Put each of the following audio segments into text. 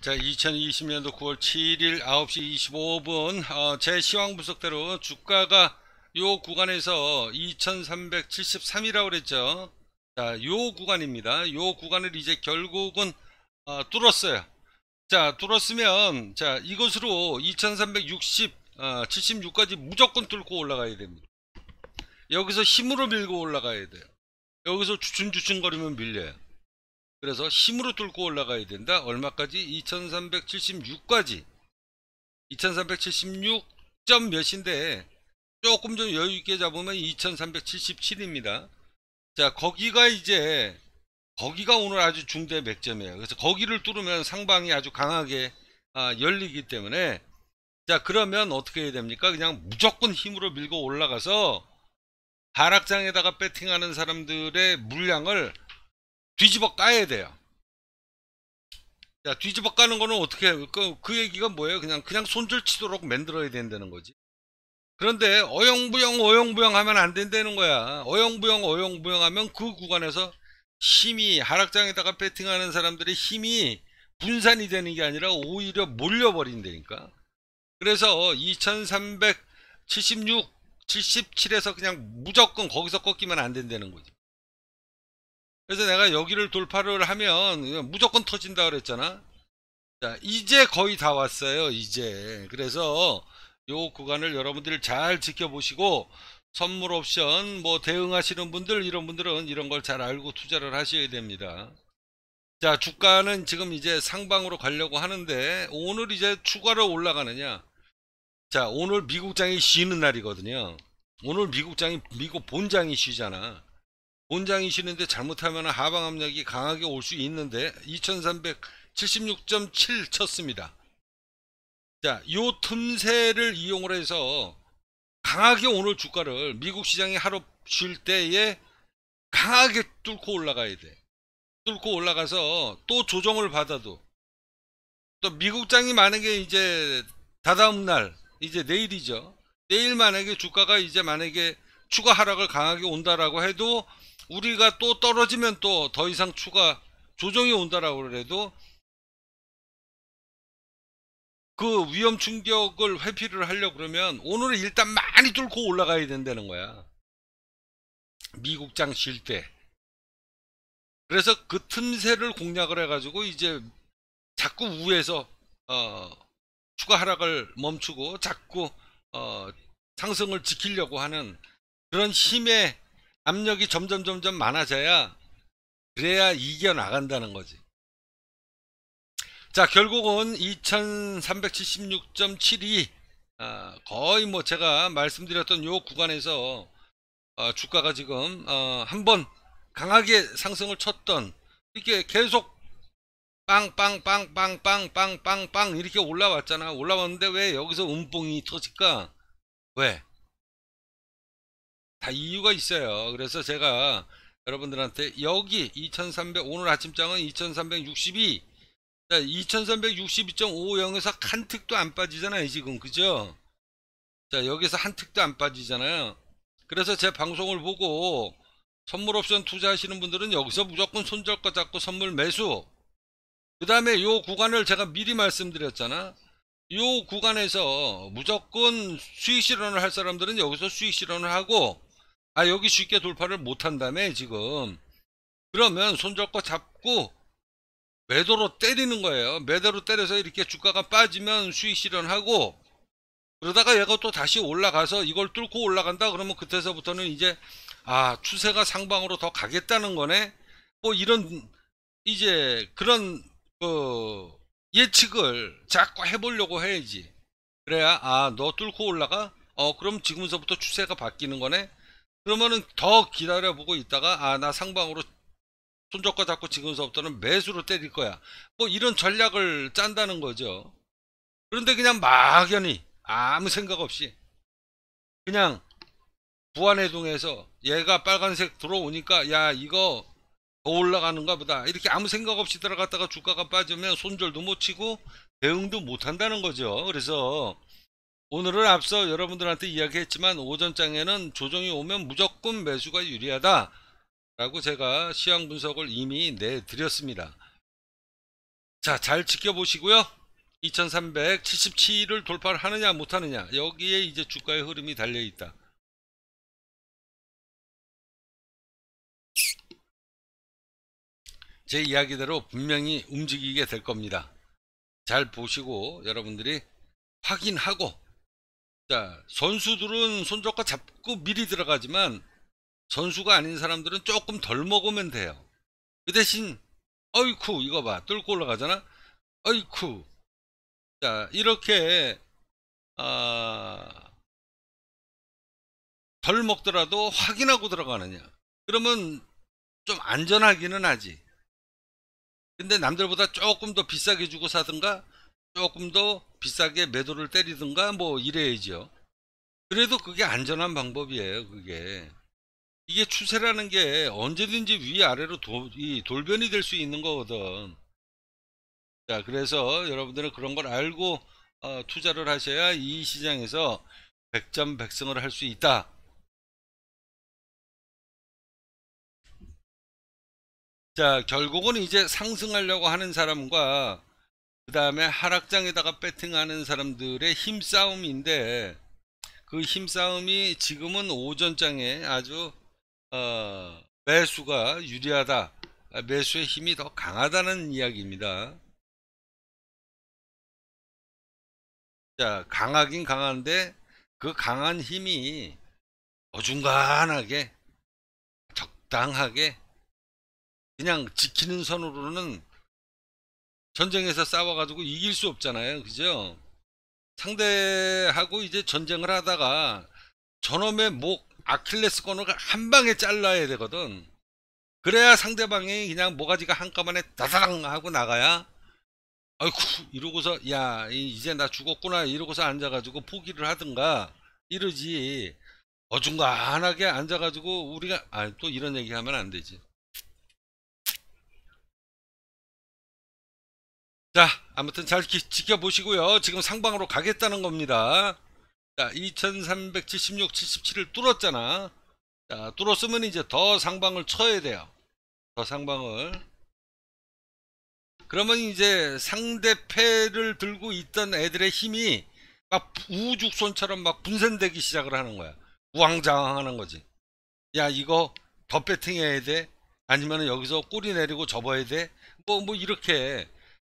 자, 2020년도 9월 7일 9시 25분 어, 제 시황 분석대로 주가가 요 구간에서 2373이라고 그랬죠. 자, 요 구간입니다. 요 구간을 이제 결국은 어, 뚫었어요. 자, 뚫었으면 자, 이것으로 2360 어, 76까지 무조건 뚫고 올라가야 됩니다. 여기서 힘으로 밀고 올라가야 돼요. 여기서 주춤주춤거리면 밀려요. 그래서 힘으로 뚫고 올라가야 된다. 얼마까지? 2376까지. 2376점 몇인데 조금 좀 여유 있게 잡으면 2377입니다. 자, 거기가 이제 거기가 오늘 아주 중대 맥점이에요. 그래서 거기를 뚫으면 상방이 아주 강하게 아, 열리기 때문에 자, 그러면 어떻게 해야 됩니까? 그냥 무조건 힘으로 밀고 올라가서 하락장에다가 배팅하는 사람들의 물량을 뒤집어 까야 돼요. 자, 뒤집어 까는 거는 어떻게 그, 그 얘기가 뭐예요? 그냥 그냥 손절치도록 만들어야 된다는 거지. 그런데 어영부영 어영부영 하면 안 된다는 거야. 어영부영 어영부영 하면 그 구간에서 힘이 하락장에다가 배팅하는 사람들의 힘이 분산이 되는 게 아니라 오히려 몰려버린다니까. 그래서 2376, 77에서 그냥 무조건 거기서 꺾이면 안 된다는 거지. 그래서 내가 여기를 돌파를 하면 무조건 터진다 그랬잖아. 자, 이제 거의 다 왔어요. 이제. 그래서 요 구간을 여러분들이 잘 지켜보시고 선물 옵션 뭐 대응하시는 분들 이런 분들은 이런 걸 잘 알고 투자를 하셔야 됩니다. 자, 주가는 지금 이제 상방으로 가려고 하는데 오늘 이제 추가로 올라가느냐? 자, 오늘 미국장이 쉬는 날이거든요. 오늘 미국장이 미국 본장이 쉬잖아. 원장이시는데 잘못하면 하방 압력이 강하게 올 수 있는데 2376.7 쳤습니다. 자, 요 틈새를 이용을 해서 강하게 오늘 주가를 미국 시장이 하루 쉴 때에 강하게 뚫고 올라가야 돼. 뚫고 올라가서 또 조정을 받아도 또 미국장이 만약에 이제 다다음 날 이제 내일이죠. 내일 만약에 주가가 이제 만약에 추가 하락을 강하게 온다라고 해도 우리가 또 떨어지면 또 더 이상 추가 조정이 온다라고 그래도 그 위험 충격을 회피를 하려고 그러면 오늘은 일단 많이 뚫고 올라가야 된다는 거야. 미국장 쉴 때. 그래서 그 틈새를 공략을 해가지고 이제 자꾸 우에서 어, 추가 하락을 멈추고 자꾸 어, 상승을 지키려고 하는 그런 힘의 압력이 점점 점점 많아져야 그래야 이겨 나간다는 거지. 자 결국은 2376.72 어, 아, 거의 뭐 제가 말씀드렸던 요 구간에서 어, 주가가 지금 어, 한번 강하게 상승을 쳤던 이렇게 계속 빵빵빵빵빵빵빵빵 이렇게 올라왔잖아 올라왔는데 왜 여기서 움봉이 터질까 왜다 이유가 있어요. 그래서 제가 여러분들한테 여기 2300 오늘 아침장은 2362 2362.50에서 한 틱도 안 빠지잖아요 지금 그죠 자 여기서 한 틱도 안 빠지잖아요 그래서 제 방송을 보고 선물 옵션 투자하시는 분들은 여기서 무조건 손절거 잡고 선물 매수 그 다음에 요 구간을 제가 미리 말씀드렸잖아 요 구간에서 무조건 수익 실현을 할 사람들은 여기서 수익 실현을 하고 아 여기 쉽게 돌파를 못한다며 지금 그러면 손잡고 잡고 매도로 때리는 거예요 매도로 때려서 이렇게 주가가 빠지면 수익 실현하고 그러다가 얘가 또 다시 올라가서 이걸 뚫고 올라간다 그러면 그때서부터는 이제 아 추세가 상방으로 더 가겠다는 거네 뭐 이런 이제 그런 그 예측을 자꾸 해보려고 해야지 그래야 아 너 뚫고 올라가 어 그럼 지금서부터 추세가 바뀌는 거네 그러면은 더 기다려보고 있다가 아 나 상방으로 손잡고 잡고 지금서부터는 매수로 때릴 거야 뭐 이런 전략을 짠다는 거죠 그런데 그냥 막연히 아무 생각 없이 그냥 부안해동에서 얘가 빨간색 들어오니까 야 이거 더 올라가는가 보다 이렇게 아무 생각 없이 들어갔다가 주가가 빠지면 손절도 못 치고 대응도 못 한다는 거죠 그래서 오늘은 앞서 여러분들한테 이야기했지만 오전장에는 조정이 오면 무조건 매수가 유리하다 라고 제가 시황 분석을 이미 내드렸습니다 자 잘 지켜보시고요 2377을 돌파를 하느냐 못하느냐 여기에 이제 주가의 흐름이 달려있다 제 이야기대로 분명히 움직이게 될 겁니다 잘 보시고 여러분들이 확인하고 자, 선수들은 손절가 잡고 미리 들어가지만 선수가 아닌 사람들은 조금 덜 먹으면 돼요. 그 대신 어이쿠 이거 봐 뚫고 올라가잖아. 어이쿠 자 이렇게 아, 덜 먹더라도 확인하고 들어가느냐. 그러면 좀 안전하기는 하지. 근데 남들보다 조금 더 비싸게 주고 사든가 조금 더 비싸게 매도를 때리든가 뭐 이래야죠. 그래도 그게 안전한 방법이에요. 그게. 이게 추세라는 게 언제든지 위아래로 도, 이 돌변이 될 수 있는 거거든. 자, 그래서 여러분들은 그런 걸 알고 어, 투자를 하셔야 이 시장에서 백전백승을 할 수 있다. 자, 결국은 이제 상승하려고 하는 사람과 그 다음에 하락장에다가 배팅하는 사람들의 힘싸움인데 그 힘싸움이 지금은 오전장에 아주 어, 매수가 유리하다 매수의 힘이 더 강하다는 이야기입니다 자 강하긴 강한데 그 강한 힘이 어중간하게 적당하게 그냥 지키는 선으로는 전쟁에서 싸워가지고 이길 수 없잖아요. 그죠? 상대하고 이제 전쟁을 하다가 저놈의 목 아킬레스건을 한 방에 잘라야 되거든. 그래야 상대방이 그냥 모가지가 한꺼번에 다사랑 하고 나가야 아이쿠 이러고서 야 이제 나 죽었구나 이러고서 앉아가지고 포기를 하든가 이러지 어중간하게 앉아가지고 우리가 아또 이런 얘기하면 안 되지 자 아무튼 잘 기, 지켜보시고요 지금 상방으로 가겠다는 겁니다 자2376 77을 뚫었잖아 자 뚫었으면 이제 더 상방을 쳐야 돼요 더 상방을 그러면 이제 상대패를 들고 있던 애들의 힘이 막 우죽손처럼 막 분산되기 시작을 하는 거야 우왕좌왕 하는 거지 야 이거 더 배팅해야 돼 아니면 여기서 꼬리 내리고 접어야 돼뭐뭐 뭐 이렇게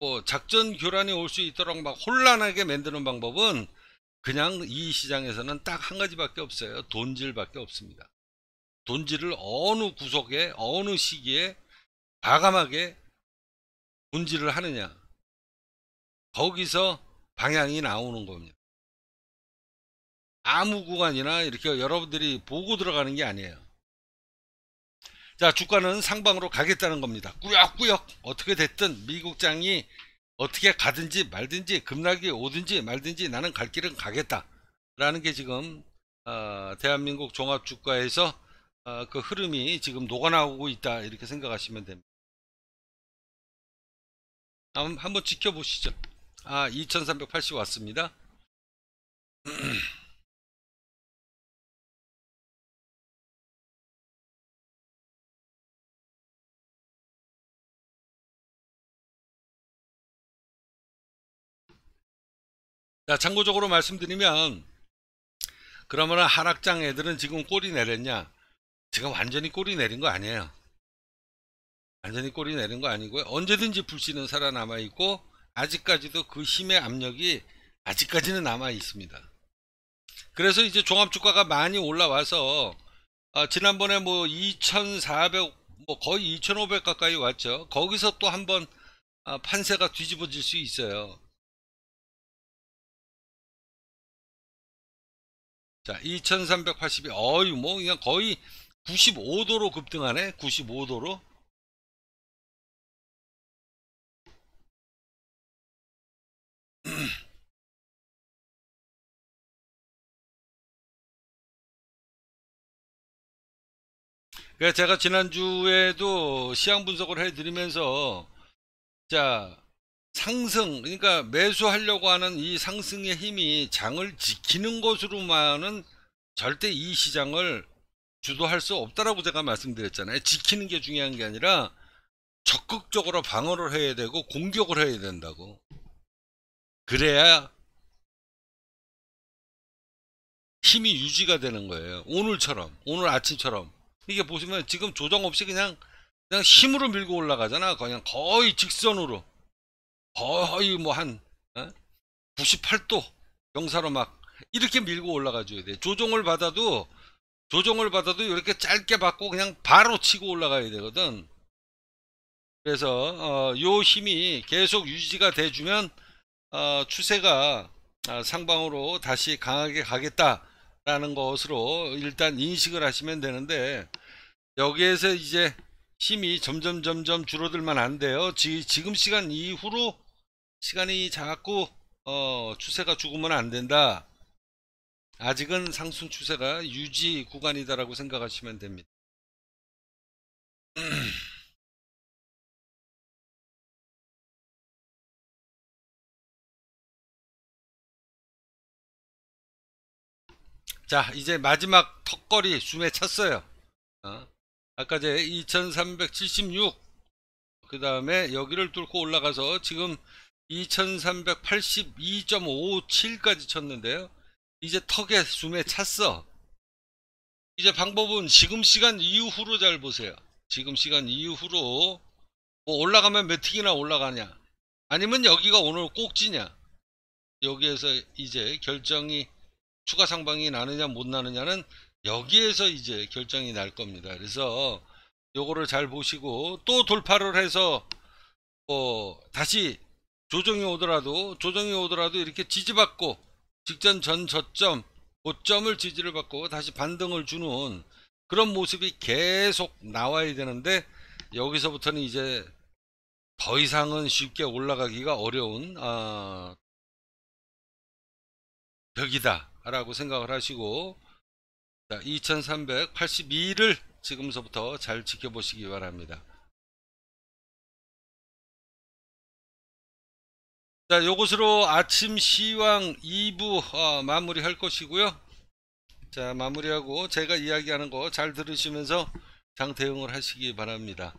뭐 작전 교란이 올 수 있도록 막 혼란하게 만드는 방법은 그냥 이 시장에서는 딱 한 가지밖에 없어요. 돈질밖에 없습니다. 돈질을 어느 구석에 어느 시기에 과감하게 돈질을 하느냐 거기서 방향이 나오는 겁니다. 아무 구간이나 이렇게 여러분들이 보고 들어가는 게 아니에요. 자 주가는 상방으로 가겠다는 겁니다. 꾸역꾸역 어떻게 됐든 미국장이 어떻게 가든지 말든지 급락이 오든지 말든지 나는 갈 길은 가겠다 라는 게 지금 어, 대한민국 종합주가에서 어, 그 흐름이 지금 녹아나오고 있다 이렇게 생각하시면 됩니다. 한번 지켜보시죠. 아, 2380 왔습니다. 자, 참고적으로 말씀드리면 그러면 하락장 애들은 지금 꼬리 내렸냐? 제가 완전히 꼬리 내린 거 아니에요. 완전히 꼬리 내린 거 아니고요. 언제든지 불씨는 살아남아 있고 아직까지도 그 힘의 압력이 아직까지는 남아 있습니다. 그래서 이제 종합주가가 많이 올라와서 어, 지난번에 뭐 2,400, 뭐 거의 2,500 가까이 왔죠. 거기서 또 한번 어, 판세가 뒤집어질 수 있어요. 자, 2382. 0 어유, 뭐, 그냥 거의 95도로 급등하네. 95도로. 그러니까 제가 지난주에도 시향 분석을 해드리면서 자 상승 그러니까 매수하려고 하는 이 상승의 힘이 장을 지키는 것으로만은 절대 이 시장을 주도할 수 없다라고 제가 말씀드렸잖아요 지키는 게 중요한 게 아니라 적극적으로 방어를 해야 되고 공격을 해야 된다고 그래야 힘이 유지가 되는 거예요 오늘처럼 오늘 아침처럼 이게 보시면 지금 조정 없이 그냥 그냥 힘으로 밀고 올라가잖아 그냥 거의 직선으로 거의 뭐 한 98도 어? 영사로 막 이렇게 밀고 올라가 줘야 돼. 조종을 받아도 조종을 받아도 이렇게 짧게 받고 그냥 바로 치고 올라가야 되거든. 그래서 어, 요 힘이 계속 유지가 돼주면 어, 추세가 아, 상방으로 다시 강하게 가겠다라는 것으로 일단 인식을 하시면 되는데 여기에서 이제 힘이 점점 점점 줄어들만한데요 지금 시간 이후로 시간이 작고 어, 추세가 죽으면 안 된다. 아직은 상승 추세가 유지 구간이다라고 생각하시면 됩니다. 자, 이제 마지막 턱걸이 줌에 찼어요. 어? 아까 제 2376, 그 다음에 여기를 뚫고 올라가서 지금 2382.57까지 쳤는데요. 이제 턱에 숨에 찼어. 이제 방법은 지금 시간 이후로 잘 보세요. 지금 시간 이후로 뭐 올라가면 몇 틱이나 올라가냐 아니면 여기가 오늘 꼭지냐 여기에서 이제 결정이 추가 상방이 나느냐 못 나느냐는 여기에서 이제 결정이 날 겁니다. 그래서 요거를 잘 보시고 또 돌파를 해서 어 다시 조정이 오더라도 조정이 오더라도 이렇게 지지받고 직전 전 저점 고점을 지지를 받고 다시 반등을 주는 그런 모습이 계속 나와야 되는데 여기서부터는 이제 더 이상은 쉽게 올라가기가 어려운 아, 벽이다 라고 생각을 하시고 2382를 지금서부터 잘 지켜보시기 바랍니다. 자, 요것으로 아침 시황 2부 어, 마무리할 것이고요. 자, 마무리하고 제가 이야기하는 거 잘 들으시면서 장 대응을 하시기 바랍니다.